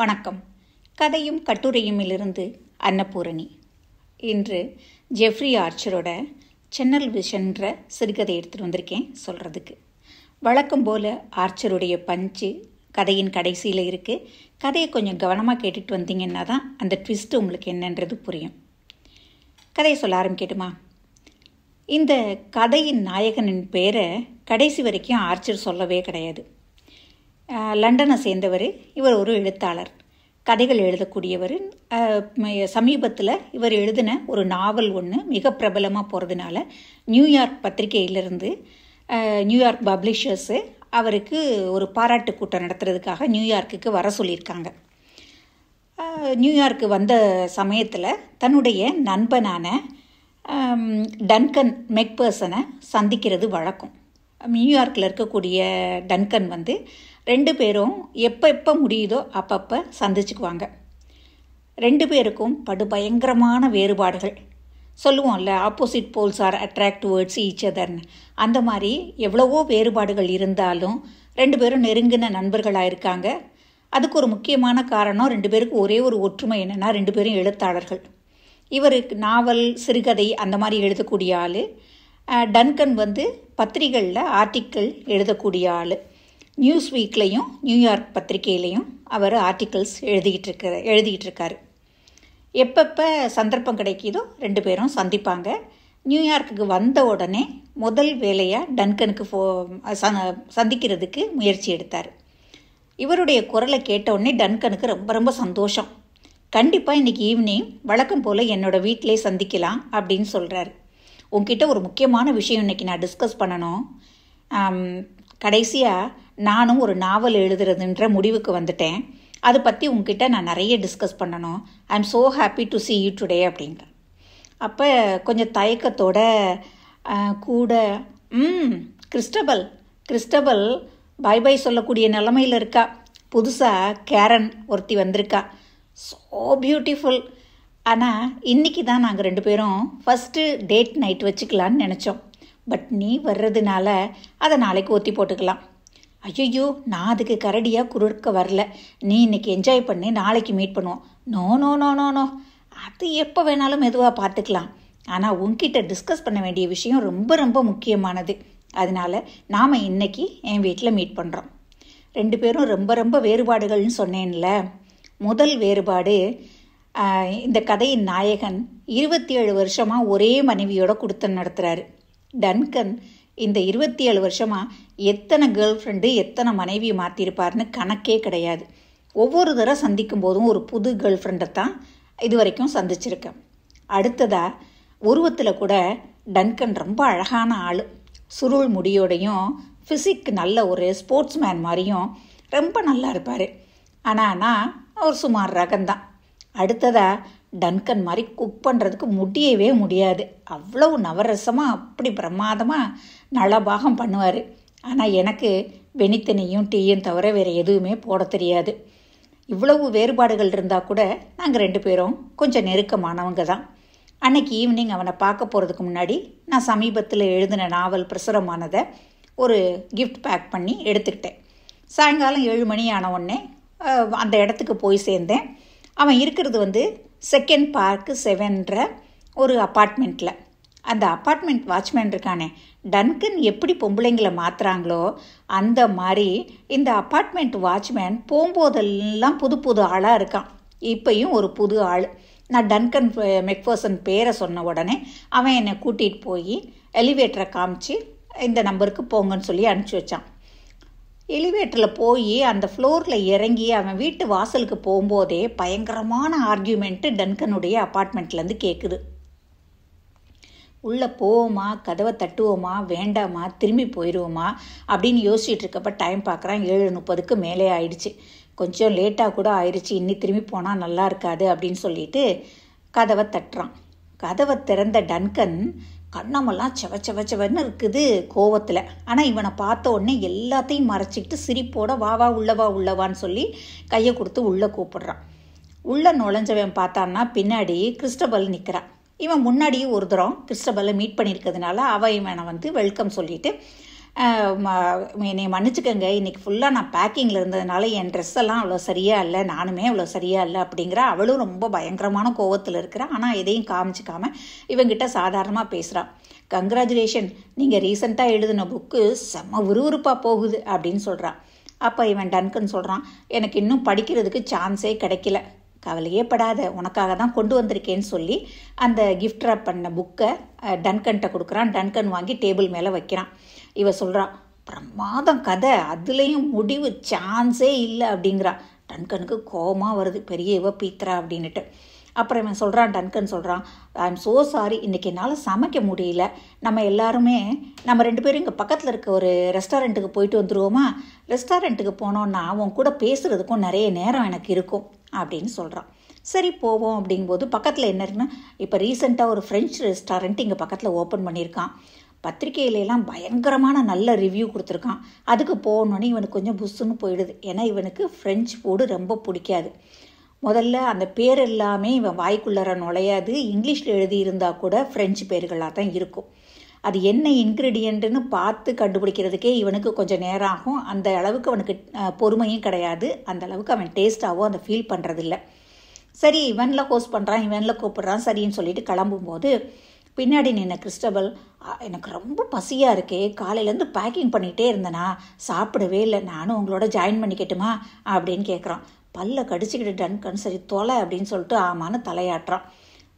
வணக்கம் கதையும் கட்டுரையுமிலிருந்து அன்னபூரணி இன்று ஜெஃப்ரி ஆர்ச்சரோட சென்னல் விஷன்ற சிறுகதை எடுத்துகிட்டு வந்திருக்கேன் சொல்கிறதுக்கு வழக்கம் போல் ஆர்ச்சருடைய பஞ்சு கதையின் கடைசியில் இருக்குது கதையை கொஞ்சம் கவனமாக கேட்டுட்டு வந்தீங்கன்னா தான் அந்த ட்விஸ்ட்டு உங்களுக்கு என்னன்றது புரியும் கதையை சொல்ல ஆரம்பிக்கட்டுமா இந்த கதையின் நாயகனின் பேரை கடைசி வரைக்கும் ஆர்ச்சர் சொல்லவே கிடையாது லண்டனை சேர்ந்தவர் இவர் ஒரு எழுத்தாளர் கதைகள் எழுதக்கூடியவர் சமீபத்தில் இவர் எழுதின ஒரு நாவல் ஒன்று மிக பிரபலமாக போகிறதுனால நியூயார்க் பத்திரிகையிலிருந்து நியூயார்க் பப்ளிஷர்ஸு அவருக்கு ஒரு பாராட்டு கூட்டம் நடத்துறதுக்காக நியூயார்க்குக்கு வர சொல்லியிருக்காங்க நியூயார்க்கு வந்த சமயத்தில் தன்னுடைய நண்பனான டன்கன் மெக்பர்சனை சந்திக்கிறது வழக்கம் நியூயார்க்கில் இருக்கக்கூடிய டன்கன் வந்து ரெண்டு பேரும் எப்போ எப்போ முடியுதோ அப்பப்போ சந்திச்சுக்குவாங்க ரெண்டு பேருக்கும் படுபயங்கரமான வேறுபாடுகள் சொல்லுவோம்ல opposite poles are attract towards each அதர்னு அந்த மாதிரி எவ்வளவோ வேறுபாடுகள் இருந்தாலும் ரெண்டு பேரும் நெருங்கின நண்பர்களாக இருக்காங்க அதுக்கு ஒரு முக்கியமான காரணம் ரெண்டு பேருக்கு ஒரே ஒரு ஒற்றுமை என்னென்னா ரெண்டு பேரும் எழுத்தாளர்கள் இவருக்கு நாவல் சிறுகதை அந்த மாதிரி எழுதக்கூடிய ஆள் டன்கன் வந்து பத்திரிகளில் ஆர்டிக்கிள் எழுதக்கூடிய ஆள் நியூஸ் வீக்லேயும் நியூயார்க் பத்திரிகையிலையும் அவர் ஆர்டிகிள்ஸ் எழுதிக்கிட்டு இருக்கிற எழுதிக்கிட்டு இருக்காரு எப்பப்போ சந்தர்ப்பம் கிடைக்கிதோ ரெண்டு பேரும் சந்திப்பாங்க நியூயார்க்குக்கு வந்த உடனே முதல் வேலையாக டன்கனுக்கு ஃபோ சந்திக்கிறதுக்கு முயற்சி எடுத்தார் இவருடைய குரலை கேட்டவுடனே டன்கனுக்கு ரொம்ப ரொம்ப சந்தோஷம் கண்டிப்பாக இன்றைக்கி ஈவினிங் வழக்கம் போல் என்னோடய வீட்டிலே சந்திக்கலாம் அப்படின்னு சொல்கிறாரு உங்ககிட்ட ஒரு முக்கியமான விஷயம் இன்றைக்கி நான் டிஸ்கஸ் பண்ணணும் கடைசியாக நானும் ஒரு நாவல் எழுதுறதுன்ற முடிவுக்கு வந்துட்டேன் அதை பற்றி உங்ககிட்ட நான் நிறைய டிஸ்கஸ் பண்ணணும் I am so happy to see you today அப்படின்ற அப்போ கொஞ்சம் தயக்கத்தோட கூட ம் கிறிஸ்டபல் கிறிஸ்டபல் பை பை சொல்லக்கூடிய நிலமையில் இருக்கா புதுசாக கேரன் ஒருத்தி வந்திருக்கா ஸோ பியூட்டிஃபுல் ஆனால் இன்றைக்கி தான் நாங்கள் ரெண்டு பேரும் ஃபஸ்ட்டு டேட் நைட் வச்சுக்கலான்னு நினச்சோம் பட் நீ வர்றதுனால அதை நாளைக்கு ஒத்தி போட்டுக்கலாம் ஐயையோ நான் அதுக்கு கரடியாக குறுக்க வரல நீ இன்னைக்கு என்ஜாய் பண்ணி நாளைக்கு மீட் பண்ணுவோம் no no no no no அது எப்போ வேணாலும் மெதுவாக பார்த்துக்கலாம் ஆனால் உங்ககிட்ட டிஸ்கஸ் பண்ண வேண்டிய விஷயம் ரொம்ப ரொம்ப முக்கியமானது அதனால் நாம் இன்னைக்கு என் வீட்டில் மீட் பண்ணுறோம் ரெண்டு பேரும் ரொம்ப ரொம்ப வேறுபாடுகள்னு சொன்னேன்ல முதல் வேறுபாடு இந்த கதையின் நாயகன் இருபத்தி ஏழு வருஷமாக ஒரே மனைவியோட கொடுத்து நடத்துகிறாரு டன்கன் இந்த இருபத்தி ஏழு வருஷமாக எத்தனை கேர்ள் ஃப்ரெண்டு எத்தனை மனைவியை மாற்றிருப்பார்னு கணக்கே கிடையாது ஒவ்வொரு தடவை சந்திக்கும் போதும் ஒரு புது கேர்ள் ஃப்ரெண்டை தான் இது வரைக்கும் சந்திச்சிருக்கேன் அடுத்ததாக உருவத்தில் கூட டன்கன் ரொம்ப அழகான ஆள் சுருள் முடியோடையும் ஃபிசிக் நல்ல ஒரு ஸ்போர்ட்ஸ் மேன் மாதிரியும் ரொம்ப நல்லா இருப்பார் ஆனால் நான் அவர் சுமார் ரகந்தான் அடுத்ததாக டன்கன் மாதிரி குக் பண்ணுறதுக்கு முடியவே முடியாது அவ்வளவு நவரசமாக அப்படி பிரமாதமாக நலபாகம் பண்ணுவார் ஆனால் எனக்கு வெனித்தனியும் டீயும் தவிர வேறு எதுவுமே போட தெரியாது இவ்வளவு வேறுபாடுகள் இருந்தால் கூட நாங்கள் ரெண்டு பேரும் கொஞ்சம் நெருக்கமானவங்க தான் அன்னைக்கு ஈவினிங் அவனை பார்க்க போகிறதுக்கு முன்னாடி நான் சமீபத்தில் எழுதின நாவல் பிரசுரமானதை ஒரு கிஃப்ட் பேக் பண்ணி எடுத்துக்கிட்டேன் சாயங்காலம் ஏழு மணி ஆன உடனே அந்த இடத்துக்கு போய் சேர்ந்தேன் அவன் இருக்கிறது வந்து செகண்ட் பார்க்கு செவன்ற ஒரு அப்பார்ட்மெண்ட்டில் அந்த அப்பார்ட்மெண்ட் வாட்ச்மேன் இருக்கானே டன்கன் எப்படி பொம்பளைங்களை மாற்றுறாங்களோ அந்த மாதிரி இந்த அப்பார்ட்மெண்ட் வாட்ச்மேன் போகும்போதெல்லாம் புது புது ஆளாக இருக்கான் இப்பையும் ஒரு புது ஆள் நான் டன்கன் மெக்ஃபர்சன் பேரை சொன்ன உடனே அவன் என்னை கூட்டிகிட்டு போய் எலிவேட்டரை காமிச்சு இந்த நம்பருக்கு போங்கன்னு சொல்லி அனுப்பிச்சி வச்சான் எலிவேட்டரில் போய் அந்த ஃப்ளோரில் இறங்கி அவன் வீட்டு வாசலுக்கு போகும்போதே பயங்கரமான ஆர்கியூமெண்ட்டு டன்கனுடைய அப்பார்ட்மெண்ட்லேருந்து கேட்குது உள்ளே போவோமா கதவை தட்டுவோமா வேண்டாமா திரும்பி போயிடுவோமா அப்படின்னு யோசிச்சுட்டு இருக்கப்ப டைம் பார்க்குறான் ஏழு முப்பதுக்கு மேலே ஆயிடுச்சு கொஞ்சம் லேட்டாக கூட ஆயிடுச்சு இன்னி திரும்பி போனால் நல்லா இருக்காது அப்படின்னு சொல்லிட்டு கதவை தட்டுறான் கதவை திறந்த டன்கன் கண்ணமெல்லாம் செவ செவ செவன்னு இருக்குது கோவத்தில் ஆனால் இவனை பார்த்த உடனே எல்லாத்தையும் மறைச்சிக்கிட்டு சிரிப்போட வா வா உள்ளவா உள்ளவான்னு சொல்லி கையை கொடுத்து உள்ளே கூப்பிடுறான் உள்ளே நுழைஞ்சவன் பார்த்தான்னா பின்னாடி கிறிஸ்டபல் நிற்கிறான் இவன் முன்னாடியே ஒரு தரம் கிறிஸ்டபலை மீட் பண்ணியிருக்கிறதுனால அவன் இவனை வந்து வெல்கம் சொல்லிவிட்டு என்னை மன்னிச்சுக்கோங்க இன்றைக்கி ஃபுல்லாக நான் பேக்கிங்கில் இருந்ததுனால என் ட்ரெஸ் எல்லாம் அவ்வளோ சரியாக இல்லை நானுமே அவ்வளோ சரியாக இல்லை அப்படிங்கிற அவளும் ரொம்ப பயங்கரமான கோவத்தில் இருக்கிறான் ஆனால் எதையும் காமிச்சிக்காமல் இவங்கிட்ட சாதாரணமாக பேசுகிறான் கங்க்ராச்சுலேஷன் நீங்கள் ரீசெண்டாக எழுதின புக்கு செம்ம விறுவிறுப்பாக போகுது அப்படின்னு சொல்கிறான் அப்போ இவன் டன்கன் சொல்கிறான் எனக்கு இன்னும் படிக்கிறதுக்கு சான்ஸே கிடைக்கல கவலையே படாத உனக்காக தான் கொண்டு வந்திருக்கேன்னு சொல்லி அந்த கிஃப்ட் ரேப் பண்ண புக்கை டன்கன்ட்ட கொடுக்குறான் டன்கன் வாங்கி டேபிள் மேலே வைக்கிறான் இவ சொல்கிறான் பிரமாதம் கதை அதுலேயும் முடிவு சான்ஸே இல்லை அப்படிங்கிறா டன்கனுக்கு கோபமாக வருது பெரிய இவ பீத்ரா அப்படின்ட்டு அப்புறம் இவன் சொல்கிறான் டன்கன் சொல்கிறான் ஐ எம் ஸோ சாரி இன்றைக்கி என்னால் சமைக்க முடியல நம்ம எல்லாருமே நம்ம ரெண்டு பேரும் இங்கே பக்கத்தில் இருக்க ஒரு ரெஸ்டாரண்ட்டுக்கு போயிட்டு வந்துடுவோமா ரெஸ்டாரண்ட்டுக்கு போனோன்னா அவன் கூட பேசுகிறதுக்கும் நிறைய நேரம் எனக்கு இருக்கும் அப்படின்னு சொல்கிறான் சரி போவோம் அப்படிங்கும்போது பக்கத்தில் என்ன இருக்குன்னா இப்போ ரீசெண்டாக ஒரு ஃப்ரெஞ்சு ரெஸ்டாரண்ட் இங்கே பக்கத்தில் ஓப்பன் பண்ணியிருக்கான் பத்திரிகையிலலாம் பயங்கரமான நல்ல ரிவ்யூ கொடுத்துருக்கான் அதுக்கு போகணுன்னே இவனுக்கு கொஞ்சம் புஷ்ஷுன்னு போயிடுது ஏன்னா இவனுக்கு ஃப்ரெஞ்ச் ஃபுட்டு ரொம்ப பிடிக்காது முதல்ல அந்த பேர் எல்லாமே இவன் வாய்க்குள்ளற நுழையாது இங்கிலீஷில் எழுதியிருந்தா கூட ஃப்ரெஞ்சு பேர்களாக தான் இருக்கும் அது என்ன இன்க்ரீடியண்ட்டுன்னு பார்த்து கண்டுபிடிக்கிறதுக்கே இவனுக்கு கொஞ்சம் நேரம் ஆகும் அந்த அளவுக்கு அவனுக்கு பொறுமையும் கிடையாது அந்த அளவுக்கு அவன் டேஸ்ட்டாகவும் அதை ஃபீல் பண்ணுறதில்ல சரி இவனில் ஹோஸ்ட் பண்ணுறான் இவனில் கூப்பிட்றான் சரின்னு சொல்லிட்டு கிளம்பும்போது பின்னாடி நின்ன கிறிஸ்டபல் எனக்கு ரொம்ப பசியாக இருக்கே காலையிலேருந்து பேக்கிங் பண்ணிகிட்டே இருந்தேனா சாப்பிடவே இல்லை நானும் உங்களோட ஜாயின் பண்ணிக்கட்டுமா அப்படின்னு கேட்குறான் பல்ல கடிச்சிக்கிட்டு டன்கன் சரி தொலை அப்படின்னு சொல்லிட்டு ஆமான்னு தலையாட்டுறான்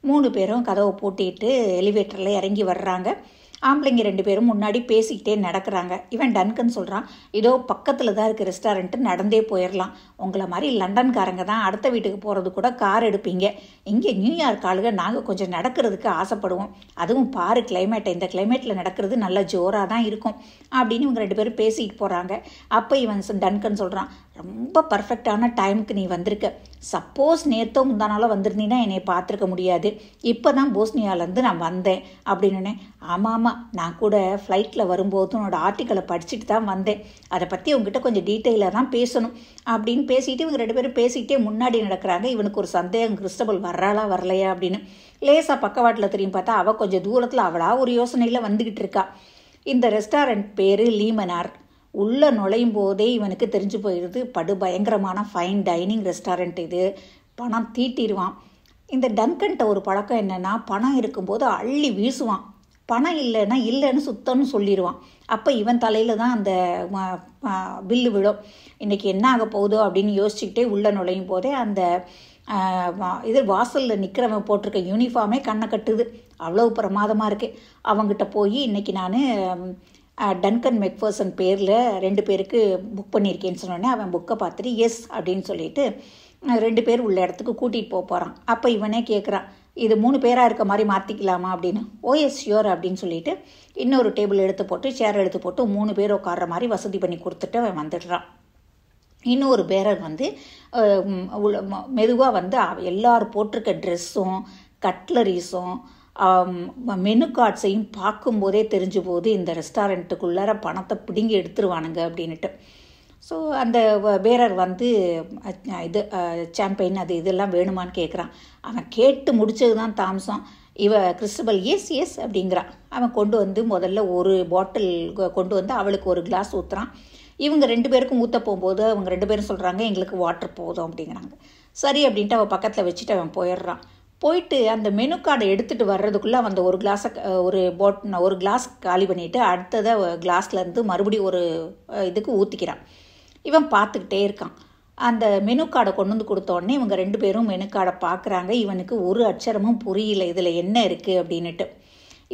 மூணு பேரும் கதவை பூட்டிட்டு எலிவேட்டரில் இறங்கி வர்றாங்க ஆம்பளைங்க ரெண்டு பேரும் முன்னாடி பேசிக்கிட்டே நடக்கிறாங்க இவன் டன்கன் சொல்கிறான் இதோ பக்கத்தில் தான் இருக்குது ரெஸ்டாரண்ட்டு நடந்தே போயிடலாம் உங்களை மாதிரி லண்டன்காரங்க தான் அடுத்த வீட்டுக்கு போகிறது கூட கார் எடுப்பீங்க இங்கே நியூயார்க் ஆளுக நாங்கள் கொஞ்சம் நடக்கிறதுக்கு ஆசைப்படுவோம் அதுவும் பாரு கிளைமேட்டை இந்த கிளைமேட்டில் நடக்கிறது நல்ல ஜோராக தான் இருக்கும் அப்படின்னு இவங்க ரெண்டு பேரும் பேசிக்கிட்டு போகிறாங்க அப்போ இவன் டன்கன் சொல்கிறான் ரொம்ப பர்ஃபெக்டான டைமுக்கு நீ வந்திருக்க சப்போஸ் நேர்த்தோ முந்தானாலும் வந்திருந்தீன்னா என்னை பார்த்துருக்க முடியாது இப்போ தான் போஸ்னியாலேருந்து நான் வந்தேன் அப்படின்னு ஆமாம் ஆமாம் நான் கூட ஃப்ளைட்டில் வரும்போது உன்னோட ஆர்டிக்கலை படிச்சுட்டு தான் வந்தேன் அதை பற்றி உங்ககிட்ட கொஞ்சம் டீட்டெயிலாக தான் பேசணும் அப்படின்னு பேசிக்கிட்டு இவங்க ரெண்டு பேரும் பேசிக்கிட்டே முன்னாடி நடக்கிறாங்க இவனுக்கு ஒரு சந்தேகம் கிறிஸ்டபல் வர்றாளா வரலையா அப்படின்னு லேசாக பக்கவாட்டில் தெரியும் பார்த்தா அவள் கொஞ்சம் தூரத்தில் அவளாக ஒரு யோசனையில் வந்துக்கிட்டு இருக்கா இந்த ரெஸ்டாரண்ட் பேர் லீமனார் உள்ளே நுழையும் போதே இவனுக்கு தெரிஞ்சு போயிடுது படு பயங்கரமான ஃபைன் டைனிங் ரெஸ்டாரண்ட் இது பணம் தீட்டிடுவான் இந்த டன்கன்ட்ட ஒரு பழக்கம் என்னென்னா பணம் இருக்கும்போது அள்ளி வீசுவான் பணம் இல்லைன்னா இல்லைன்னு சுத்தம்னு சொல்லிடுவான் அப்போ இவன் தலையில் தான் அந்த பில்லு விழும் இன்றைக்கி என்ன ஆக போகுதோ அப்படின்னு யோசிச்சுக்கிட்டே உள்ளே நுழையும் போதே அந்த இது வாசலில் நிற்கிறவன் போட்டிருக்க யூனிஃபார்மே கண்ணை கட்டுது அவ்வளோ பிரமாதமாக இருக்குது அவங்ககிட்ட போய் இன்றைக்கி நான் டன்கன் மெக்ஃபர்சன் பேரில் ரெண்டு பேருக்கு புக் பண்ணியிருக்கேன்னு சொன்னோடனே அவன் புக்கை பார்த்துட்டு எஸ் அப்படின்னு சொல்லிட்டு ரெண்டு பேர் உள்ள இடத்துக்கு கூட்டிகிட்டு போக போகிறான் அப்போ இவனே கேட்குறான் இது மூணு பேராக இருக்க மாதிரி மாற்றிக்கலாமா அப்படின்னு ஓஎஸ் oh, ஷியோர் அப்படின்னு சொல்லிட்டு இன்னொரு டேபிள் எடுத்து போட்டு சேர் எடுத்து போட்டு மூணு பேர் உட்கார்ற மாதிரி வசதி பண்ணி கொடுத்துட்டு அவன் வந்துடுறான் இன்னொரு பேரர் வந்து மெதுவாக வந்து எல்லோரும் போட்டிருக்க ட்ரெஸ்ஸும் கட்லரிஸும் மெனு கார்ட்ஸையும் பார்க்கும்போதே தெரிஞ்சு போது இந்த ரெஸ்டாரண்ட்டுக்குள்ளார பணத்தை பிடுங்கி எடுத்துருவானுங்க அப்படின்ட்டு ஸோ அந்த வேரர் வந்து இது சாம்பெயின் அது இதெல்லாம் வேணுமான்னு கேட்குறான் அவன் கேட்டு முடித்தது தான் தாமசம் இவ கிறிஸ்டபல் எஸ் எஸ் அப்படிங்கிறான் அவன் கொண்டு வந்து முதல்ல ஒரு பாட்டில் கொண்டு வந்து அவளுக்கு ஒரு கிளாஸ் ஊற்றுறான் இவங்க ரெண்டு பேருக்கும் ஊற்ற போகும்போது அவங்க ரெண்டு பேரும் சொல்கிறாங்க எங்களுக்கு வாட்டர் போதும் அப்படிங்கிறாங்க சரி அப்படின்ட்டு அவன் பக்கத்தில் வச்சுட்டு அவன் போயிடுறான் போயிட்டு அந்த மெனு கார்டை எடுத்துகிட்டு வர்றதுக்குள்ளே அந்த ஒரு கிளாஸை ஒரு போட் ஒரு கிளாஸ் காலி பண்ணிவிட்டு அடுத்ததை கிளாஸ்லேருந்து மறுபடியும் ஒரு இதுக்கு ஊற்றிக்கிறான் இவன் பார்த்துக்கிட்டே இருக்கான் அந்த மெனு கார்டை கொண்டு வந்து கொடுத்தோடனே இவங்க ரெண்டு பேரும் மெனு கார்டை பார்க்குறாங்க இவனுக்கு ஒரு அச்சரமும் புரியல இதில் என்ன இருக்குது அப்படின்னுட்டு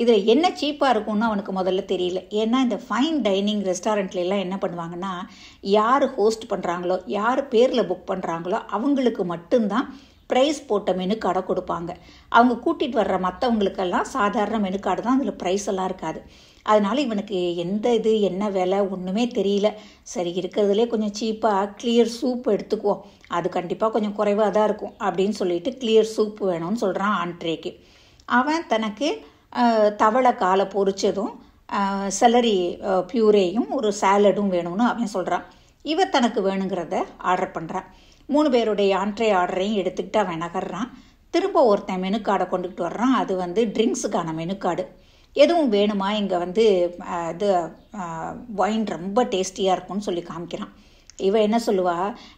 இதில் என்ன சீப்பாக இருக்கும்னு அவனுக்கு முதல்ல தெரியல ஏன்னா இந்த ஃபைன் டைனிங் ரெஸ்டாரண்ட்லாம் என்ன பண்ணுவாங்கன்னா யார் ஹோஸ்ட் பண்ணுறாங்களோ யார் பேரில் புக் பண்ணுறாங்களோ அவங்களுக்கு மட்டும்தான் ப்ரைஸ் போட்ட மெனு கார்டை கொடுப்பாங்க அவங்க கூட்டிகிட்டு வர்ற மற்றவங்களுக்கெல்லாம் சாதாரண மெனு கார்டு தான் அதில் ப்ரைஸ் எல்லாம் இருக்காது அதனால் இவனுக்கு எந்த இது என்ன விலை ஒன்றுமே தெரியல சரி இருக்கிறதுலே கொஞ்சம் சீப்பாக கிளியர் சூப் எடுத்துக்குவோம் அது கண்டிப்பாக கொஞ்சம் குறைவாக தான் இருக்கும் அப்படின்னு சொல்லிட்டு கிளியர் சூப் வேணும்னு சொல்கிறான் ஆண்ட்ரேக்கு அவன் தனக்கு தவளை காலை பொறிச்சதும் செலரி பியூரேயும் ஒரு சாலடும் வேணும்னு அவன் சொல்கிறான் இவன் தனக்கு வேணுங்கிறத ஆர்டர் பண்ணுறான் மூணு பேருடைய ஆன்ட்ரே ஆர்டரையும் எடுத்துக்கிட்டு அவன் நகர்றான் திரும்ப ஒருத்தன் மெனு கார்டை கொண்டுகிட்டு வர்றான் அது வந்து ட்ரிங்க்ஸுக்கான மெனு கார்டு எதுவும் வேணுமா இங்கே வந்து இது ஒயின் ரொம்ப டேஸ்டியாக இருக்கும்னு சொல்லி காமிக்கிறான் இவன் என்ன சொல்லுவா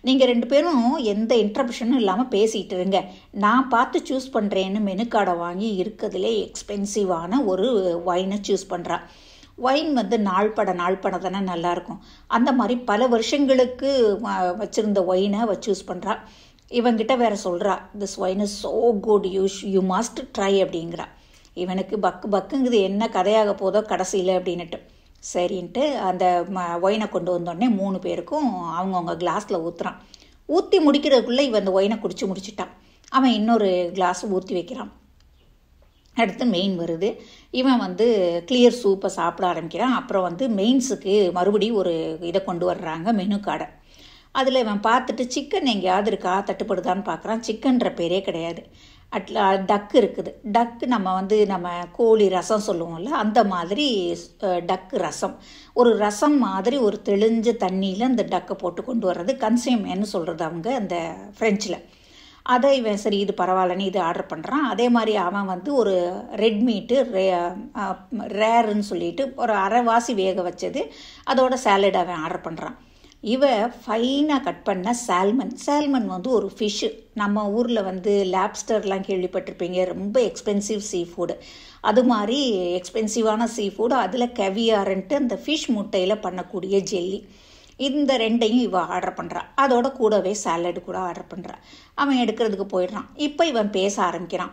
நீங்கள் ரெண்டு பேரும் எந்த இன்ட்ரப்ஷனும் இல்லாமல் பேசிகிட்டு இருங்க நான் பார்த்து சூஸ் பண்ணுறேன்னு மெனு கார்டை வாங்கி இருக்கிறதுலே எக்ஸ்பென்சிவான ஒரு ஒயினை சூஸ் பண்ணுறான் ஒயின் வந்து நாள்பட நாள்பட தானே நல்லாயிருக்கும் அந்த மாதிரி பல வருஷங்களுக்கு வச்சுருந்த ஒயினை வச்சு சூஸ் பண்ணுறா இவங்கிட்ட வேற சொல்கிறா this wine is so good யூஷ் யூ மஸ்ட் ட்ரை அப்படிங்கிறா இவனுக்கு பக்கு பக்குங்குது என்ன கதையாக போதோ கடைசியில் அப்படின்னுட்டு சரின்ட்டு அந்த ஒயினை கொண்டு வந்தோடனே மூணு பேருக்கும் அவங்கவுங்க கிளாஸில் ஊற்றுறான் ஊற்றி முடிக்கிறதுக்குள்ளே இவன் அந்த ஒயினை குடிச்சு முடிச்சிட்டான் அவன் இன்னொரு கிளாஸ் ஊற்றி வைக்கிறான் அடுத்து மெயின் வருது இவன் வந்து கிளியர் சூப்பை சாப்பிட ஆரம்பிக்கிறான் அப்புறம் வந்து மெயின்ஸுக்கு மறுபடியும் ஒரு இதை கொண்டு வர்றாங்க மெனு கடை அதில் இவன் பார்த்துட்டு சிக்கன் எங்கேயாவது இருக்கா தட்டுப்படுதான்னு பார்க்குறான் சிக்கன்ற பேரே கிடையாது அட்ல டக்கு இருக்குது டக்கு நம்ம வந்து நம்ம கோழி ரசம் சொல்லுவோம்ல அந்த மாதிரி டக்கு ரசம் ஒரு ரசம் மாதிரி ஒரு தெளிஞ்ச தண்ணியில் அந்த டக்கை போட்டு கொண்டு வர்றது கன்சேமேன்னு சொல்கிறது அவங்க அந்த ஃப்ரெஞ்சில் அதை இவன் சரி இது பரவாயில்லன்னு இது ஆர்டர் பண்ணுறான் அதே மாதிரி அவன் வந்து ஒரு ரெட்மீட்டு ரே ரேருன்னு சொல்லிட்டு ஒரு அரைவாசி வேக வச்சது அதோட சேலட் அவன் ஆர்டர் பண்ணுறான் இவ ஃபைனாக கட் பண்ண சால்மன் சால்மன் வந்து ஒரு ஃபிஷ்ஷு நம்ம ஊரில் வந்து லேப்ஸ்டர்லாம் கேள்விப்பட்டிருப்பீங்க ரொம்ப எக்ஸ்பென்சிவ் சீ ஃபுட்டு அது மாதிரி எக்ஸ்பென்சிவான சீ ஃபுட்டு அதில் கவியாருன்ட்டு அந்த ஃபிஷ் முட்டையில் பண்ணக்கூடிய ஜெல்லி இந்த ரெண்டையும் இவன் ஆர்டர் பண்ணுறான் அதோட கூடவே சாலட் கூட ஆர்டர் பண்ணுறான் அவன் எடுக்கிறதுக்கு போயிடுறான் இப்போ இவன் பேச ஆரம்பிக்கிறான்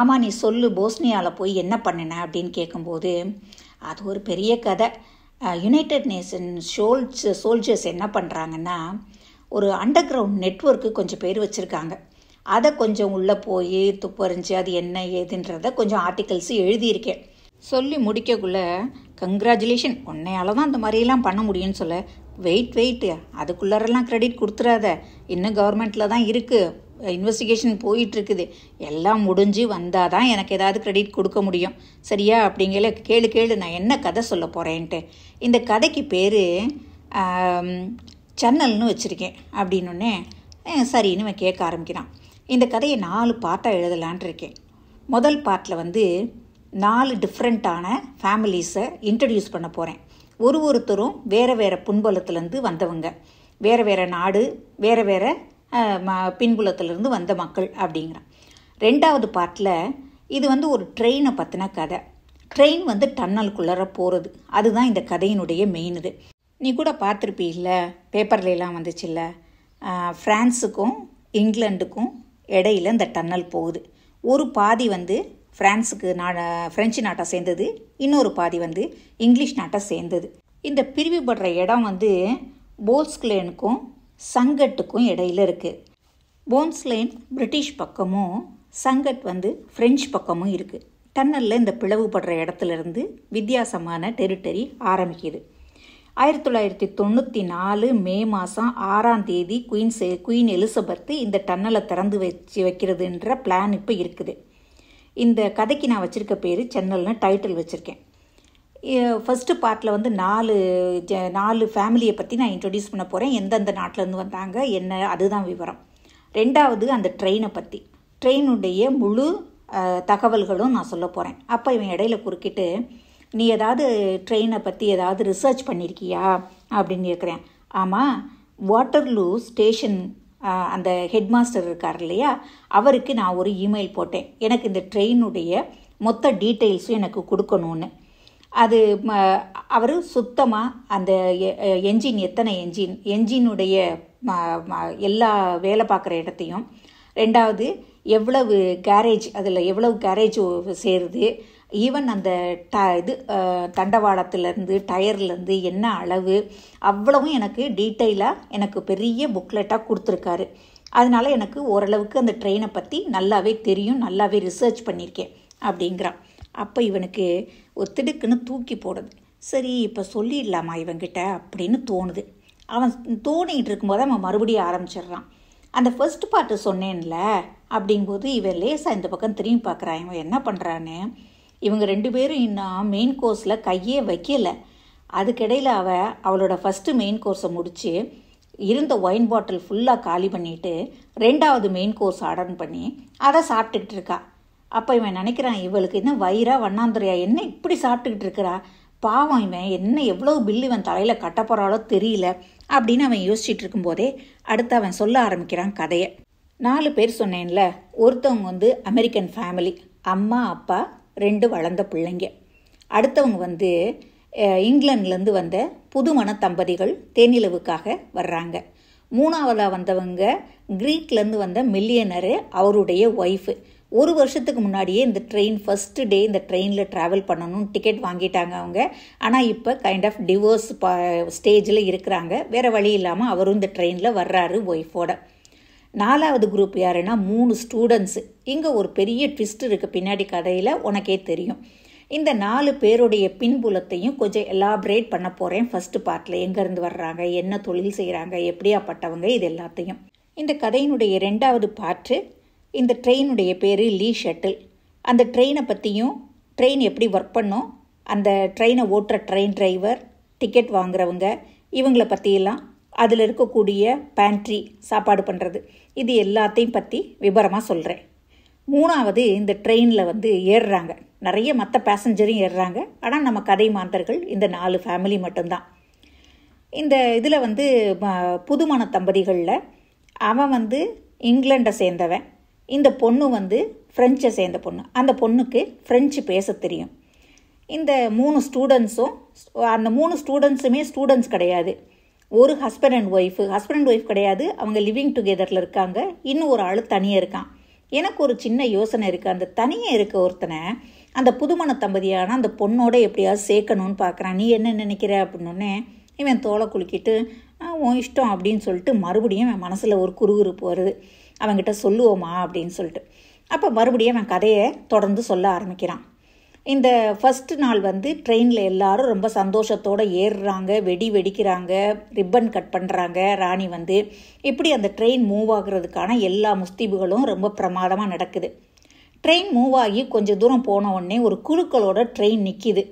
ஆமாம் நீ சொல்லு போஸ்னியாவில் போய் என்ன பண்ணின அப்படின்னு கேட்கும்போது அது ஒரு பெரிய கதை யுனைடெட் நேஷன் ஷோல்ஸ் சோல்ஜர்ஸ் என்ன பண்ணுறாங்கன்னா ஒரு அண்டர் கிரவுண்ட் நெட்ஒர்க்கு கொஞ்சம் பேர் வச்சுருக்காங்க அதை கொஞ்சம் உள்ளே போய் துப்பறிஞ்சு அது என்ன ஏதுன்றத கொஞ்சம் ஆர்டிகல்ஸ் எழுதியிருக்கேன் சொல்லி முடிக்கக்குள்ளே கங்க்ராச்சுலேஷன் உன்னையால் தான் அந்த மாதிரியெல்லாம் பண்ண முடியும்னு சொல்ல வெயிட் வெயிட்டு அதுக்குள்ளாரெல்லாம் க்ரெடிட் கொடுத்துடாத இன்னும் கவர்மெண்ட்டில் தான் இருக்குது இன்வெஸ்டிகேஷன் போயிட்டுருக்குது எல்லாம் முடிஞ்சு வந்தால் தான் எனக்கு ஏதாவது க்ரெடிட் கொடுக்க முடியும் சரியா அப்படிங்கிற கேளு கேளு நான் என்ன கதை சொல்ல போகிறேன்ட்டு இந்த கதைக்கு பேர் சன்னல்னு வச்சுருக்கேன் அப்படின்னொன்னே சரின்னு அவன் கேட்க ஆரம்பிக்கிறான் இந்த கதையை நாலு பாட்டாக எழுதலான் இருக்கேன் முதல் பாட்டில் வந்து நாலு டிஃப்ரெண்ட்டான ஃபேமிலிஸை இன்ட்ரடியூஸ் பண்ண போகிறேன் ஒரு ஒருத்தரும் வேறு வேறு புண்பலத்துலேருந்து வந்தவங்க வேறு வேறு நாடு வேறு வேறு ம பின்புலத்துலேருந்து வந்த மக்கள் அப்படிங்கிறான் ரெண்டாவது பார்ட்டில் இது வந்து ஒரு ட்ரெயினை பற்றின கதை ட்ரெயின் வந்து டன்னலுக்குள்ளார போகிறது அதுதான் இந்த கதையினுடைய மெயின் இது நீ கூட பார்த்துருப்பீல்ல பேப்பர்லாம் வந்துச்சுல்ல ஃப்ரான்ஸுக்கும் இங்கிலாண்டுக்கும் இடையில் இந்த டன்னல் போகுது ஒரு பாதி வந்து ஃப்ரான்ஸுக்கு நா ஃப்ரெஞ்சு நாட்டை சேர்ந்தது இன்னொரு பாதி வந்து இங்கிலீஷ் நாட்டை சேர்ந்தது இந்த பிரிவுபடுற இடம் வந்து போல்ஸ்கிலேனுக்கும் சங்கட்டுக்கும் இடையில இருக்குது போன்ஸ்லேன் பிரிட்டிஷ் பக்கமும் சங்கட் வந்து ஃப்ரெஞ்சு பக்கமும் இருக்குது டன்னலில் இந்த பிளவுபடுற இடத்துலேருந்து வித்தியாசமான டெரிட்டரி ஆரம்பிக்குது ஆயிரத்தி தொள்ளாயிரத்தி தொண்ணூற்றி நாலு மே மாதம் ஆறாம் தேதி குயின்ஸ் குயின் எலிசபெத்து இந்த டன்னலை திறந்து வச்சு வைக்கிறதுன்ற பிளான் இப்போ இருக்குது இந்த கதைக்கு நான் வச்சுருக்க பேர் சென்னல்னு டைட்டில் வச்சுருக்கேன் ஃபஸ்ட்டு பார்ட்டில் வந்து நாலு ஜ நாலு ஃபேமிலியை பற்றி நான் இன்ட்ரொடியூஸ் பண்ண போகிறேன் எந்தெந்த நாட்டிலேருந்து வந்தாங்க என்ன அதுதான் விவரம் ரெண்டாவது அந்த ட்ரெயினை பற்றி ட்ரெயினுடைய முழு தகவல்களும் நான் சொல்ல போகிறேன் அப்போ இவன் இடையில குறுக்கிட்டு நீ ஏதாவது ட்ரெயினை பற்றி ஏதாவது ரிசர்ச் பண்ணியிருக்கியா அப்படின்னு கேட்குறேன் ஆமாம் வாட்டர்லூ ஸ்டேஷன் அந்த ஹெட் மாஸ்டர் இருக்கார் இல்லையா அவருக்கு நான் ஒரு இமெயில் போட்டேன் எனக்கு இந்த ட்ரெயினுடைய மொத்த டீட்டெயில்ஸும் எனக்கு கொடுக்கணும்னு அது அவர் சுத்தமாக அந்த என்ஜின் எத்தனை என்ஜின் என்ஜினுடைய எல்லா வேலை பார்க்குற இடத்தையும் ரெண்டாவது எவ்வளவு கேரேஜ் அதில் எவ்வளவு கேரேஜ் சேருது ஈவன் அந்த ட இது தண்டவாளத்துலேருந்து டயர்லேருந்து என்ன அளவு அவ்வளவும் எனக்கு டீட்டெயிலாக எனக்கு பெரிய புக்லெட்டாக கொடுத்துருக்காரு அதனால் எனக்கு ஓரளவுக்கு அந்த ட்ரெயினை பற்றி நல்லாவே தெரியும் நல்லாவே ரிசர்ச் பண்ணியிருக்கேன் அப்படிங்கிறான் அப்போ இவனுக்கு ஒரு திடுக்குன்னு தூக்கி போடுது சரி இப்போ சொல்லிடலாமா இவங்கிட்ட அப்படின்னு தோணுது அவன் தோணிகிட்டு இருக்கும்போது அவன் மறுபடியும் ஆரம்பிச்சிடுறான் அந்த ஃபர்ஸ்ட் பார்ட்டு சொன்னேன்ல அப்படிங்கும்போது இவன் லேசாக இந்த பக்கம் திரும்பி பார்க்குறான் இவன் என்ன பண்ணுறான்னு இவங்க ரெண்டு பேரும் இன்னும் மெயின் கோர்ஸில் கையே வைக்கலை அதுக்கிடையில் அவ அவளோட ஃபஸ்ட்டு மெயின் கோர்ஸை முடித்து இருந்த ஒயின் பாட்டில் ஃபுல்லாக காலி பண்ணிவிட்டு ரெண்டாவது மெயின் கோர்ஸ் ஆர்டர் பண்ணி அதை சாப்பிட்டுக்கிட்டு இருக்கா அப்போ இவன் நினைக்கிறான் இவளுக்கு என்ன வயிறா வண்ணாந்துரையா என்ன இப்படி சாப்பிட்டுக்கிட்டு இருக்கிறா பாவம் இவன் என்ன எவ்வளோ பில்லு இவன் தலையில் கட்டப்போகிறாலோ தெரியல அப்படின்னு அவன் யோசிச்சுட்டு இருக்கும்போதே அடுத்து அவன் சொல்ல ஆரம்பிக்கிறான் கதையை நாலு பேர் சொன்னேன்ல ஒருத்தவங்க வந்து அமெரிக்கன் ஃபேமிலி அம்மா அப்பா ரெண்டு வளர்ந்த பிள்ளைங்க அடுத்தவங்க வந்து இங்கிலாந்துலேருந்து வந்த புதுமண தம்பதிகள் தேனிலவுக்காக வர்றாங்க மூணாவதாக வந்தவங்க க்ரீக்லேருந்து வந்த மில்லியனரு அவருடைய ஒய்ஃபு ஒரு வருஷத்துக்கு முன்னாடியே இந்த ட்ரெயின் ஃபஸ்ட்டு டே இந்த ட்ரெயினில் ட்ராவல் பண்ணணும்னு டிக்கெட் வாங்கிட்டாங்க அவங்க ஆனால் இப்போ கைண்ட் ஆஃப் டிவோர்ஸ் ப ஸ்டேஜில் இருக்கிறாங்க வேறு வழி இல்லாமல் அவரும் இந்த ட்ரெயினில் வர்றாரு ஒய்ஃபோட நாலாவது குரூப் யாருன்னா மூணு ஸ்டூடெண்ட்ஸு இங்கே ஒரு பெரிய ட்விஸ்ட் இருக்குது பின்னாடி கதையில் உனக்கே தெரியும் இந்த நாலு பேருடைய பின்புலத்தையும் கொஞ்சம் எலாபரேட் பண்ண போகிறேன் ஃபஸ்ட்டு பார்ட்டில் எங்கேருந்து வர்றாங்க என்ன தொழில் செய்கிறாங்க எப்படியாப்பட்டவங்க இது எல்லாத்தையும் இந்த கதையினுடைய ரெண்டாவது பாட்டு இந்த ட்ரெயினுடைய பேர் லீ ஷட்டில் அந்த ட்ரெயினை பற்றியும் ட்ரெயின் எப்படி ஒர்க் பண்ணும் அந்த ட்ரெயினை ஓட்டுற ட்ரெயின் டிரைவர் டிக்கெட் வாங்குறவங்க இவங்களை பற்றியெல்லாம் அதில் இருக்கக்கூடிய பேண்ட்ரி சாப்பாடு பண்ணுறது இது எல்லாத்தையும் பற்றி விபரமாக சொல்கிறேன் மூணாவது இந்த ட்ரெயினில் வந்து ஏறுறாங்க நிறைய மற்ற பேசஞ்சரும் ஏறுறாங்க ஆனால் நம்ம கதை மாந்தர்கள் இந்த நாலு ஃபேமிலி மட்டும்தான் இந்த இதில் வந்து புதுமண தம்பதிகளில் அவன் வந்து இங்கிலாண்டை சேர்ந்தவன் இந்த பொண்ணு வந்து ஃப்ரெஞ்சை சேர்ந்த பொண்ணு அந்த பொண்ணுக்கு ஃப்ரெஞ்சு பேச தெரியும் இந்த மூணு ஸ்டூடெண்ட்ஸும் அந்த மூணு ஸ்டூடெண்ட்ஸுமே ஸ்டூடெண்ட்ஸ் கிடையாது ஒரு husband and wife husband and wife கிடையாது அவங்க லிவிங் டுகெதரில் இருக்காங்க இன்னும் ஒரு ஆள் தனியாக இருக்கான் எனக்கு ஒரு சின்ன யோசனை இருக்குது அந்த தனியாக இருக்க ஒருத்தனை அந்த புதுமண தம்பதியான அந்த பொண்ணோட எப்படியாவது சேர்க்கணும்னு பார்க்குறான் நீ என்ன நினைக்கிற அப்படின்னோடனே இவன் தோலை குலுக்கிட்டு உன் இஷ்டம் அப்படின்னு சொல்லிட்டு மறுபடியும் என் மனசில் ஒரு குறுகுறு போகிறது அவங்ககிட்ட சொல்லுவோமா அப்படின்னு சொல்லிட்டு அப்போ மறுபடியும் அவன் கதையை தொடர்ந்து சொல்ல ஆரம்பிக்கிறான் இந்த ஃபஸ்ட்டு நாள் வந்து ட்ரெயினில் எல்லாரும் ரொம்ப சந்தோஷத்தோடு ஏறுறாங்க வெடி வெடிக்கிறாங்க ரிப்பன் கட் பண்ணுறாங்க ராணி வந்து இப்படி அந்த ட்ரெயின் மூவ் ஆகுறதுக்கான எல்லா முஸ்தீபுகளும் ரொம்ப பிரமாதமாக நடக்குது ட்ரெயின் மூவ் ஆகி கொஞ்சம் தூரம் போன உடனே ஒரு குழுக்களோட ட்ரெயின் நிற்கிது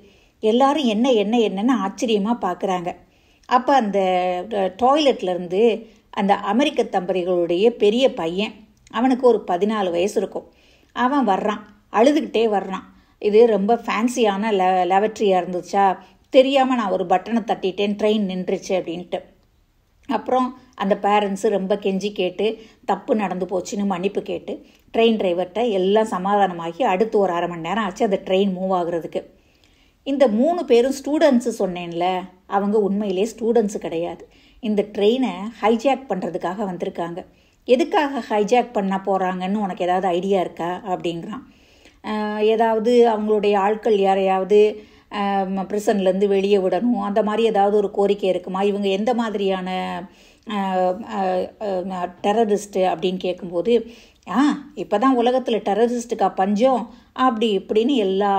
எல்லாரும் என்ன என்ன என்னன்னு ஆச்சரியமாக பார்க்குறாங்க அப்போ அந்த டாய்லெட்லேருந்து அந்த அமெரிக்க தம்பதிகளுடைய பெரிய பையன் அவனுக்கு ஒரு பதினாலு வயசு இருக்கும் அவன் வர்றான் அழுதுகிட்டே வர்றான் இது ரொம்ப ஃபேன்சியான ல லெவட்ரியாக இருந்துச்சா தெரியாமல் நான் ஒரு பட்டனை தட்டிட்டேன் ட்ரெயின் நின்றுச்சு அப்படின்ட்டு அப்புறம் அந்த பேரண்ட்ஸு ரொம்ப கெஞ்சி கேட்டு தப்பு நடந்து போச்சுன்னு மன்னிப்பு கேட்டு ட்ரெயின் டிரைவர்கிட்ட எல்லாம் சமாதானமாகி அடுத்து ஒரு அரை மணி நேரம் ஆச்சு அந்த ட்ரெயின் மூவ் ஆகுறதுக்கு இந்த மூணு பேரும் ஸ்டூடெண்ட்ஸு சொன்னேன்ல அவங்க உண்மையிலே ஸ்டூடெண்ட்ஸு கிடையாது இந்த ட்ரெயினை ஹைஜாக் பண்ணுறதுக்காக வந்திருக்காங்க எதுக்காக ஹைஜாக் பண்ண போகிறாங்கன்னு உனக்கு ஏதாவது ஐடியா இருக்கா அப்படிங்கிறான் ஏதாவது அவங்களுடைய ஆட்கள் யாரையாவது பிரசன்லேருந்து வெளியே விடணும் அந்த மாதிரி ஏதாவது ஒரு கோரிக்கை இருக்குமா இவங்க எந்த மாதிரியான டெரரிஸ்ட்டு அப்படின்னு கேட்கும்போது ஆ இப்போ தான் உலகத்தில் டெரரிஸ்ட்டுக்கா பஞ்சம் அப்படி இப்படின்னு எல்லா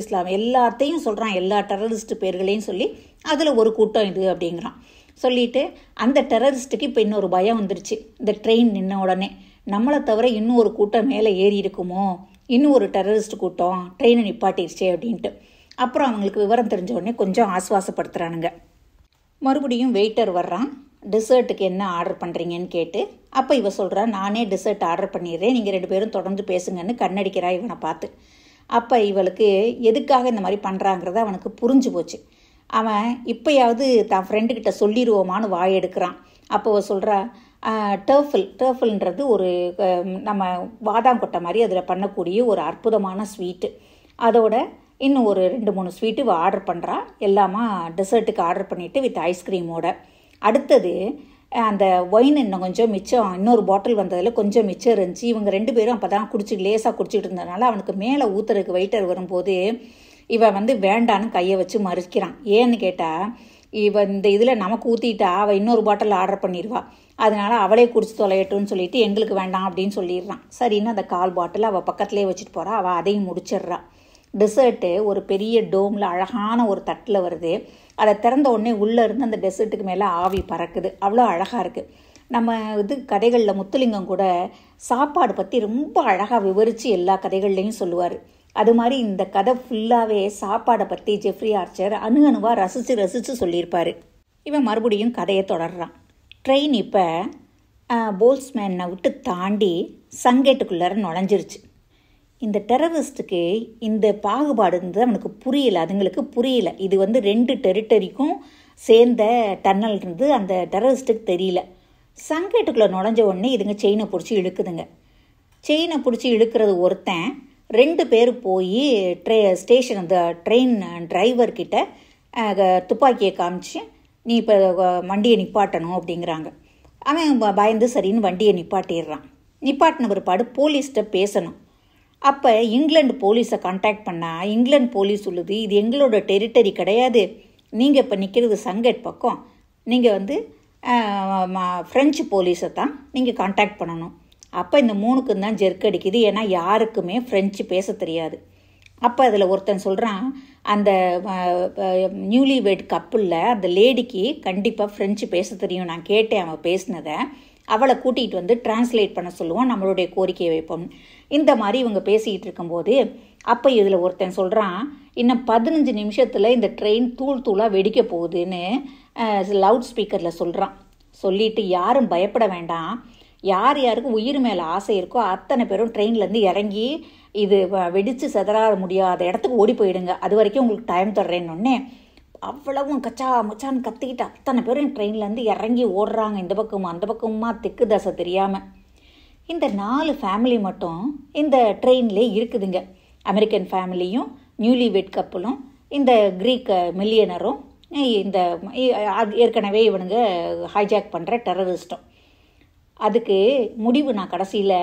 இஸ்லாம் எல்லாத்தையும் சொல்கிறான் எல்லா டெரரிஸ்ட்டு பேர்களையும் சொல்லி அதில் ஒரு கூட்டம் இது அப்படிங்கிறான் சொல்லிட்டு அந்த டெரரிஸ்ட்டுக்கு இப்போ இன்னொரு பயம் வந்துருச்சு இந்த ட்ரெயின் நின்ன உடனே நம்மளை தவிர இன்னும் ஒரு கூட்டம் மேலே ஏறி இருக்குமோ இன்னும் ஒரு டெரரிஸ்ட் கூட்டம் ட்ரெயினை நிப்பாட்டிடுச்சே அப்படின்ட்டு அப்புறம் அவங்களுக்கு விவரம் தெரிஞ்ச உடனே கொஞ்சம் ஆஸ்வாசப்படுத்துகிறானுங்க மறுபடியும் வெயிட்டர் வர்றான் டிசர்ட்டுக்கு என்ன ஆர்டர் பண்ணுறீங்கன்னு கேட்டு அப்போ இவ சொல்கிறா நானே டிசர்ட் ஆர்டர் பண்ணிடுறேன் நீங்கள் ரெண்டு பேரும் தொடர்ந்து பேசுங்கன்னு கண்ணடிக்கிறா இவனை பார்த்து அப்போ இவளுக்கு எதுக்காக இந்த மாதிரி பண்ணுறாங்கிறத அவனுக்கு புரிஞ்சு போச்சு அவன் இப்போயாவது தான் ஃப்ரெண்டுக்கிட்ட சொல்லிடுவோமான்னு வாய் எடுக்கிறான் அப்போ அவள் சொல்கிறா டர்ஃபில் டர்ஃபில்ன்றது ஒரு நம்ம வாதாங்கொட்டை மாதிரி அதில் பண்ணக்கூடிய ஒரு அற்புதமான ஸ்வீட்டு அதோட இன்னும் ஒரு ரெண்டு மூணு ஸ்வீட்டு இவள் ஆர்டர் பண்ணுறா எல்லாமா டெசர்ட்டுக்கு ஆர்டர் பண்ணிவிட்டு வித் ஐஸ்கிரீமோட அடுத்தது அந்த ஒயின் இன்னும் கொஞ்சம் மிச்சம் இன்னொரு பாட்டில் வந்ததில் கொஞ்சம் மிச்சம் இருந்துச்சு இவங்க ரெண்டு பேரும் அப்போ தான் குடிச்சு லேசாக குடிச்சிட்டு இருந்ததுனால அவனுக்கு மேலே ஊத்துறதுக்கு வெயிட்டர் வரும்போது இவன் வந்து வேண்டான்னு கையை வச்சு மறுக்கிறான் ஏன்னு கேட்டால் இவன் இந்த இதில் நமக்கு ஊற்றிட்டா அவள் இன்னொரு பாட்டில் ஆர்டர் பண்ணிடுவாள் அதனால் அவளே குடிச்சு தொலையட்டும்னு சொல்லிட்டு எங்களுக்கு வேண்டாம் அப்படின்னு சொல்லிடுறான் சரின்னு அந்த கால் பாட்டில் அவள் பக்கத்துலேயே வச்சுட்டு போகிறா அவள் அதையும் முடிச்சிடுறா டெசர்ட்டு ஒரு பெரிய டோமில் அழகான ஒரு தட்டில் வருது அதை திறந்த உடனே உள்ளே இருந்து அந்த டெசர்ட்டுக்கு மேலே ஆவி பறக்குது அவ்வளோ அழகாக இருக்குது நம்ம இது கதைகளில் முத்துலிங்கம் கூட சாப்பாடு பற்றி ரொம்ப அழகாக விவரித்து எல்லா கதைகள்லேயும் சொல்லுவார் அது மாதிரி இந்த கதை ஃபுல்லாகவே சாப்பாடை பற்றி ஜெஃப்ரி ஆர்ச்சர் அணு அணுவாக ரசித்து ரசித்து சொல்லியிருப்பார் இவன் மறுபடியும் கதையை தொடர்றான் ட்ரெயின் இப்போ போல்ஸ்மேனை விட்டு தாண்டி சங்கேட்டுக்குள்ளார நுழைஞ்சிருச்சு இந்த டெரரிஸ்ட்டுக்கு இந்த பாகுபாடுன்றது அவனுக்கு புரியல அதுங்களுக்கு புரியல இது வந்து ரெண்டு டெரிட்டரிக்கும் சேர்ந்த டன்னல்ன்றது அந்த டெரரிஸ்ட்டுக்கு தெரியல சங்கேட்டுக்குள்ளே நுழைஞ்ச உடனே இதுங்க செயினை பிடிச்சி இழுக்குதுங்க செயினை பிடிச்சி இழுக்கிறது ஒருத்தன் ரெண்டு பேர் போய் ட்ரெ ஸ்டேஷன் அந்த ட்ரெயின் டிரைவர்கிட்ட துப்பாக்கியை காமிச்சு நீ இப்போ வண்டியை நிப்பாட்டணும் அப்படிங்கிறாங்க அவன் பயந்து சரின்னு வண்டியை நிப்பாட்டிடுறான் நிப்பாட்டின பிற்பாடு போலீஸ்கிட்ட பேசணும் அப்போ இங்கிலாந்து போலீஸை கான்டாக்ட் பண்ணால் இங்கிலாந்து போலீஸ் சொல்லுது இது எங்களோட டெரிட்டரி கிடையாது நீங்கள் இப்போ நிற்கிறது சங்கட் பக்கம் நீங்கள் வந்து ஃப்ரெஞ்சு போலீஸை தான் நீங்கள் கான்டாக்ட் பண்ணணும் அப்போ இந்த மூணுக்கும் தான் ஜெர்க் அடிக்குது ஏன்னா யாருக்குமே ஃப்ரெஞ்சு பேச தெரியாது அப்போ அதில் ஒருத்தன் சொல்கிறான் அந்த நியூலி வெட் கப்புளில் அந்த லேடிக்கு கண்டிப்பாக ஃப்ரெஞ்சு பேச தெரியும் நான் கேட்டேன் அவன் பேசினதை அவளை கூட்டிகிட்டு வந்து டிரான்ஸ்லேட் பண்ண சொல்லுவோம் நம்மளுடைய கோரிக்கையை வைப்போம் இந்த மாதிரி இவங்க பேசிக்கிட்டு இருக்கும்போது அப்போ இதில் ஒருத்தன் சொல்கிறான் இன்னும் பதினஞ்சு நிமிஷத்தில் இந்த ட்ரெயின் தூள் தூளாக வெடிக்க போகுதுன்னு லவுட் ஸ்பீக்கரில் சொல்கிறான் சொல்லிட்டு யாரும் பயப்பட வேண்டாம் யார் யாருக்கும் உயிர் மேலே ஆசை இருக்கோ அத்தனை பேரும் ட்ரெயின்லேருந்து இறங்கி இது வெடித்து செதற முடியாத இடத்துக்கு ஓடி போயிடுங்க அது வரைக்கும் உங்களுக்கு டைம் தர்றேன்னொன்னே அவ்வளவும் கச்சா மச்சான்னு கத்திக்கிட்டு அத்தனை பேரும் ட்ரெயின்லேருந்து இறங்கி ஓடுறாங்க இந்த பக்கமும் அந்த பக்கமாக திக்கு தசை தெரியாமல் இந்த நாலு ஃபேமிலி மட்டும் இந்த ட்ரெயின்லே இருக்குதுங்க அமெரிக்கன் ஃபேமிலியும் நியூலி வெட் கப்பலும் இந்த க்ரீக் மில்லியனரும் இந்த ஏற்கனவே இவனுங்க ஹைஜாக் பண்ணுற டெரரிஸ்ட்டும் அதுக்கு முடிவு நான் கடைசியில்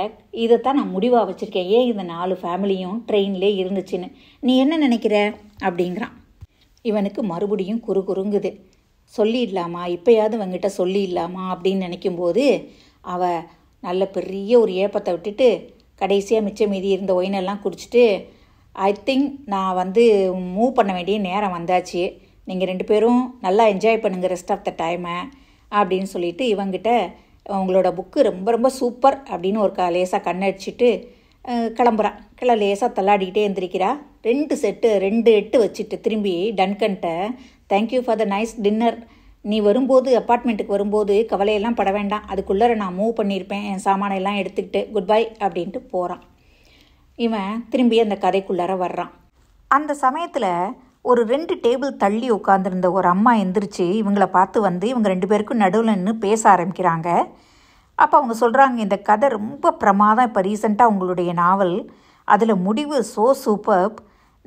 இதை தான் நான் முடிவாக வச்சுருக்கேன் ஏன் இந்த நாலு ஃபேமிலியும் ட்ரெயின்லே இருந்துச்சுன்னு நீ என்ன நினைக்கிற அப்படிங்கிறான் இவனுக்கு மறுபடியும் குறு குறுங்குது சொல்லிடலாமா இப்போயாவது அவங்கிட்ட சொல்லிடலாமா அப்படின்னு நினைக்கும்போது அவ நல்ல பெரிய ஒரு ஏப்பத்தை விட்டுட்டு கடைசியாக மிச்சம் மீதி இருந்த ஒயினெல்லாம் குடிச்சிட்டு ஐ திங்க் நான் வந்து மூவ் பண்ண வேண்டிய நேரம் வந்தாச்சு நீங்கள் ரெண்டு பேரும் நல்லா என்ஜாய் பண்ணுங்கள் ரெஸ்ட் ஆஃப் த டைமை அப்படின்னு சொல்லிட்டு இவங்கிட்ட உங்களோட புக்கு ரொம்ப ரொம்ப சூப்பர் அப்படின்னு ஒரு க லேசாக கண்ணடிச்சிட்டு கிளம்புறான் கிளை லேசாக தள்ளாடிக்கிட்டே எழுந்திரிக்கிறா ரெண்டு செட்டு ரெண்டு எட்டு வச்சுட்டு திரும்பி டன்கன்ட்ட thank you for the nice dinner நீ வரும்போது அப்பார்ட்மெண்ட்டுக்கு வரும்போது கவலையெல்லாம் பட வேண்டாம் அதுக்குள்ளே நான் மூவ் பண்ணியிருப்பேன் என் சாமானையெல்லாம் எடுத்துக்கிட்டு குட் பை அப்படின்ட்டு போகிறான் இவன் திரும்பி அந்த கதைக்குள்ளார வர்றான் அந்த சமயத்தில் ஒரு ரெண்டு டேபிள் தள்ளி உட்காந்துருந்த ஒரு அம்மா எந்திரிச்சு இவங்களை பார்த்து வந்து இவங்க ரெண்டு பேருக்கும் நடுவில் நின்று பேச ஆரம்பிக்கிறாங்க அப்போ அவங்க சொல்கிறாங்க இந்த கதை ரொம்ப பிரமாதம் இப்போ ரீசெண்டாக உங்களுடைய நாவல் அதில் முடிவு சோ சூப்பர்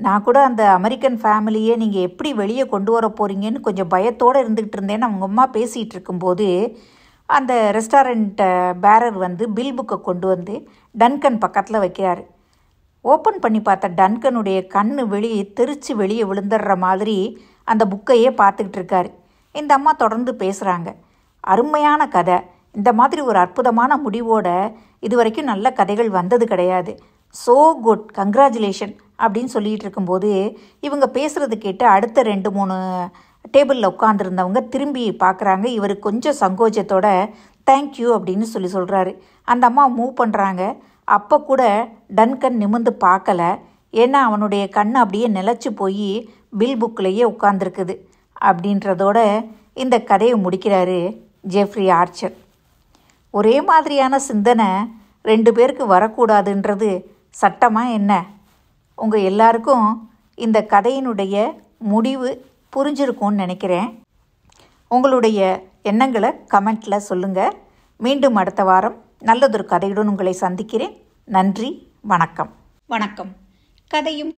நான் கூட அந்த அமெரிக்கன் ஃபேமிலியே நீங்கள் எப்படி வெளியே கொண்டு வர போகிறீங்கன்னு கொஞ்சம் பயத்தோடு இருந்துக்கிட்டு இருந்தேன்னு அவங்க அம்மா பேசிகிட்டு இருக்கும்போது அந்த ரெஸ்டாரண்ட்டை பேரர் வந்து பில் புக்கை கொண்டு வந்து டன்கன் பக்கத்தில் வைக்கிறாரு ஓப்பன் பண்ணி பார்த்த டன்கனுடைய கண் வெளியே தெரிச்சு வெளியே விழுந்துடுற மாதிரி அந்த புக்கையே பார்த்துக்கிட்டு இருக்காரு இந்த அம்மா தொடர்ந்து பேசுகிறாங்க அருமையான கதை இந்த மாதிரி ஒரு அற்புதமான முடிவோட இது வரைக்கும் நல்ல கதைகள் வந்தது கிடையாது ஸோ குட் கங்க்ராச்சுலேஷன் அப்படின்னு சொல்லிகிட்டு இருக்கும்போது இவங்க பேசுகிறது கேட்டு அடுத்த ரெண்டு மூணு டேபிளில் உட்காந்துருந்தவங்க திரும்பி பார்க்குறாங்க இவர் கொஞ்சம் சங்கோஜத்தோட தேங்க்யூ அப்படின்னு சொல்லி சொல்கிறாரு அந்த அம்மா மூவ் பண்ணுறாங்க அப்போ கூட டன்கன் நிமிந்து பார்க்கல ஏன்னா அவனுடைய கண் அப்படியே நிலச்சி போய் பில் புக்கிலேயே உட்காந்துருக்குது அப்படின்றதோட இந்த கதையை முடிக்கிறாரு ஜெஃப்ரி ஆர்ச்சர் ஒரே மாதிரியான சிந்தனை ரெண்டு பேருக்கு வரக்கூடாதுன்றது சட்டமாக என்ன உங்கள் எல்லாருக்கும் இந்த கதையினுடைய முடிவு புரிஞ்சிருக்கும்னு நினைக்கிறேன் உங்களுடைய எண்ணங்களை கமெண்ட்டில் சொல்லுங்கள் மீண்டும் அடுத்த வாரம் நல்லதொரு கதையுடன் உங்களை சந்திக்கிறேன் நன்றி வணக்கம் வணக்கம் கதையும்